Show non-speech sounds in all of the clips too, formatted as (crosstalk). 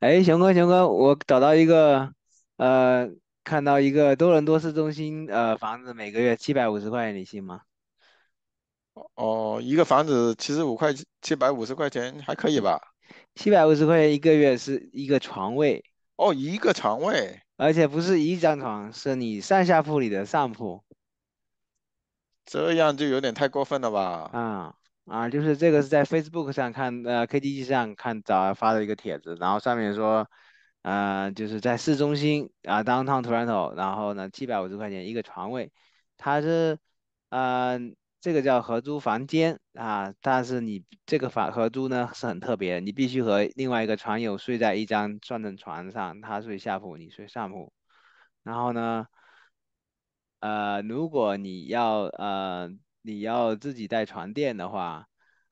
哎，熊哥，熊哥，我找到一个，呃，看到一个多伦多市中心，呃，房子每个月七百五十块，你信吗？哦，一个房子七十五块，七百五十块钱还可以吧？七百五十块钱一个月是一个床位。哦，一个床位，而且不是一张床，是你上下铺里的上铺。这样就有点太过分了吧？啊。啊，就是这个是在 Facebook 上看，呃，KDG 上看找发的一个帖子，然后上面说，呃，就是在市中心啊，d o w n t o w n t o r o n t o 然后呢，七百五十块钱一个床位，它是，呃，这个叫合租房间啊，但是你这个房合租呢是很特别你必须和另外一个床友睡在一张双人床上，他睡下铺，你睡上铺，然后呢，呃，如果你要呃。你要自己带床垫的话，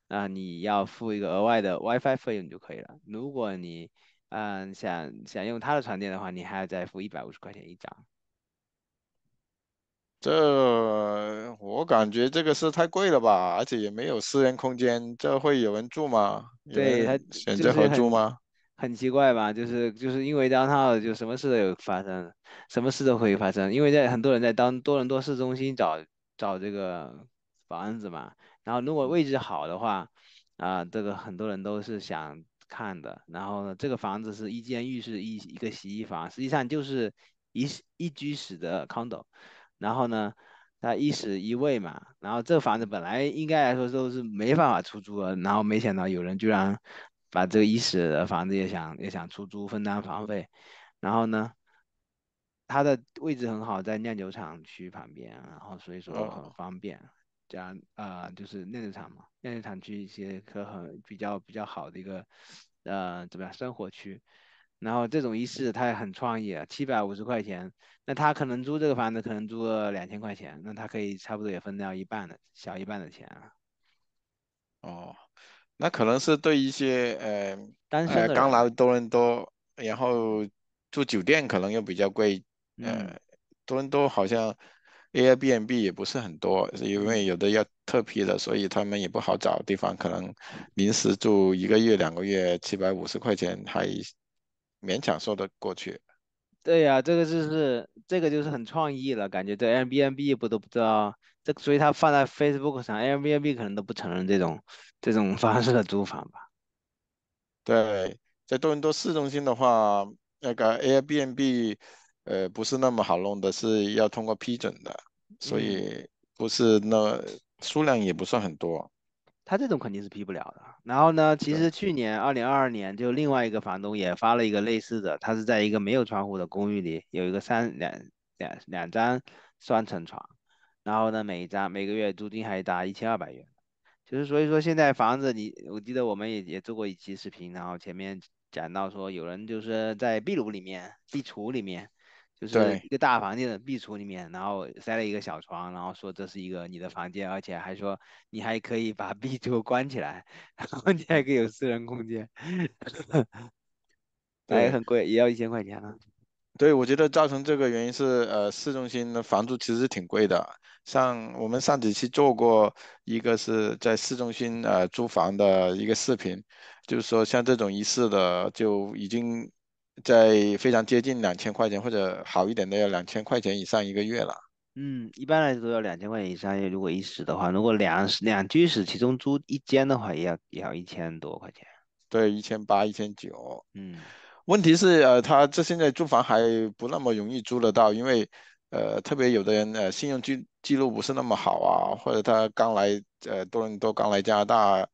那你要付一个额外的 WiFi 费用就可以了。如果你嗯想想用他的床垫的话，你还要再付一百五十块钱一张。这我感觉这个是太贵了吧，而且也没有私人空间，这会有人住吗？对，他选择合租吗？很奇怪吧，就是就是因为当号就什么事都有发生，什么事都可以发生，因为在很多人在当多伦多市中心找找这个。房子嘛，然后如果位置好的话，啊，这个很多人都是想看的。然后呢，这个房子是一间浴室一一个洗衣房，实际上就是一室一居室的 condo。然后呢，它一室一卫嘛。然后这个房子本来应该来说都是没办法出租的，然后没想到有人居然把这个一室的房子也想也想出租分担房费。然后呢，它的位置很好，在酿酒厂区旁边，然后所以说很方便。讲啊，就是炼油厂嘛，炼油厂区一些可很比较比较好的一个，呃，怎么样生活区？然后这种仪式它也很创意啊，七百五十块钱，那他可能租这个房子可能租个两千块钱，那他可以差不多也分掉一半的小一半的钱啊。哦，那可能是对一些呃单身的刚来多伦多，然后住酒店可能又比较贵，嗯，多伦多好像。Airbnb 也不是很多，是因为有的要特批的，所以他们也不好找地方，可能临时住一个月、两个月，七百五十块钱还勉强说得过去。对呀，这个就是这个就是很创意了，感觉这 Airbnb 不都不知道，这所以他放在 Facebook 上，Airbnb 可能都不承认这种这种方式的租房吧。对，在多伦多市中心的话，那个 Airbnb 呃不是那么好弄的，是要通过批准的。所以不是，那数量也不算很多。他这种肯定是批不了的。然后呢，其实去年二零二二年，就另外一个房东也发了一个类似的，他是在一个没有窗户的公寓里，有一个三两两两张双层床，然后呢，每一张每个月租金还达一千二百元。就是所以说，现在房子你，我记得我们也也做过一期视频，然后前面讲到说，有人就是在壁炉里面、壁橱里面。就是一个大房间的壁橱里面，然后塞了一个小床，然后说这是一个你的房间，而且还说你还可以把壁橱关起来，然后你还可以有私人空间，(laughs) 那也很贵，也要一千块钱了。对，我觉得造成这个原因是，呃，市中心的房租其实挺贵的，像我们上几期做过一个是在市中心呃租房的一个视频，就是说像这种一室的就已经。在非常接近两千块钱，或者好一点的要两千块钱以上一个月了。嗯，一般来说要两千块钱以上。如果一室的话，如果两两居室，其中租一间的话，也要也要一千多块钱。对，一千八、一千九。嗯，问题是呃，他这现在租房还不那么容易租得到，因为呃，特别有的人呃，信用记记录不是那么好啊，或者他刚来呃，多伦多刚来加拿大。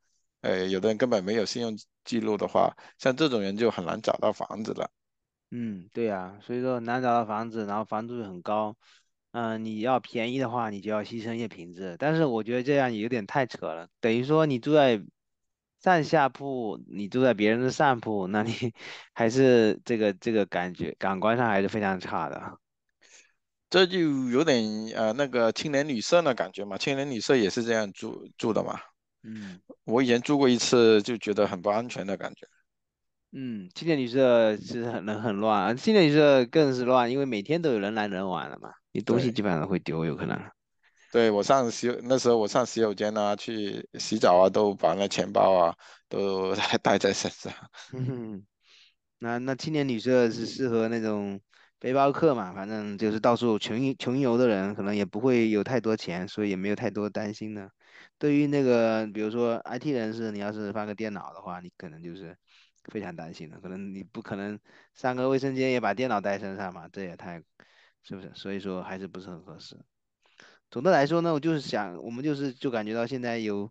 呃，有的人根本没有信用记录的话，像这种人就很难找到房子了。嗯，对呀，所以说难找到房子，然后房租又很高。嗯，你要便宜的话，你就要牺牲一些品质。但是我觉得这样有点太扯了，等于说你住在上下铺，你住在别人的上铺，那你 (laughs) 还是这个这个感觉，感官上还是非常差的。这就有点呃那个青年旅社的感觉嘛，青年旅社也是这样住住的嘛。嗯，我以前住过一次，就觉得很不安全的感觉。嗯，青年旅社其实很很乱青年旅社更是乱，因为每天都有人来人往的嘛，你东西基本上会丢有可能。对我上洗，那时候我上洗手间啊，去洗澡啊，都把那钱包啊都 (laughs) 带在身上。那那青年旅社是适合那种。背包客嘛，反正就是到处穷穷游的人，可能也不会有太多钱，所以也没有太多担心的。对于那个，比如说 IT 人士，你要是放个电脑的话，你可能就是非常担心的。可能你不可能上个卫生间也把电脑带身上嘛，这也太是不是？所以说还是不是很合适。总的来说呢，我就是想，我们就是就感觉到现在有，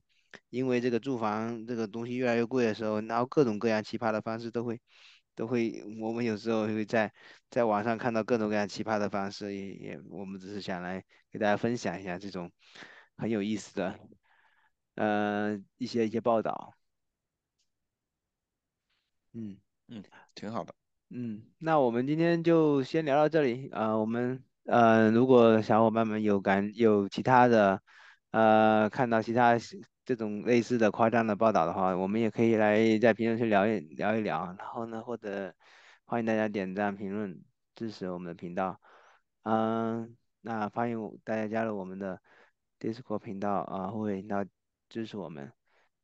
因为这个住房这个东西越来越贵的时候，然后各种各样奇葩的方式都会。都会，我们有时候会在在网上看到各种各样奇葩的方式，也也，我们只是想来给大家分享一下这种很有意思的，呃，一些一些报道。嗯嗯，挺好的。嗯，那我们今天就先聊到这里。呃，我们呃，如果小伙伴们有感有其他的，呃，看到其他。这种类似的夸张的报道的话，我们也可以来在评论区聊一聊一聊，然后呢，或者欢迎大家点赞、评论、支持我们的频道。嗯，那欢迎大家加入我们的 Discord 频道啊，或者到支持我们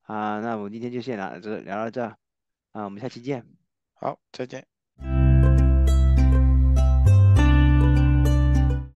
啊。那我们今天就先聊这，聊到这啊，我们下期见。好，再见。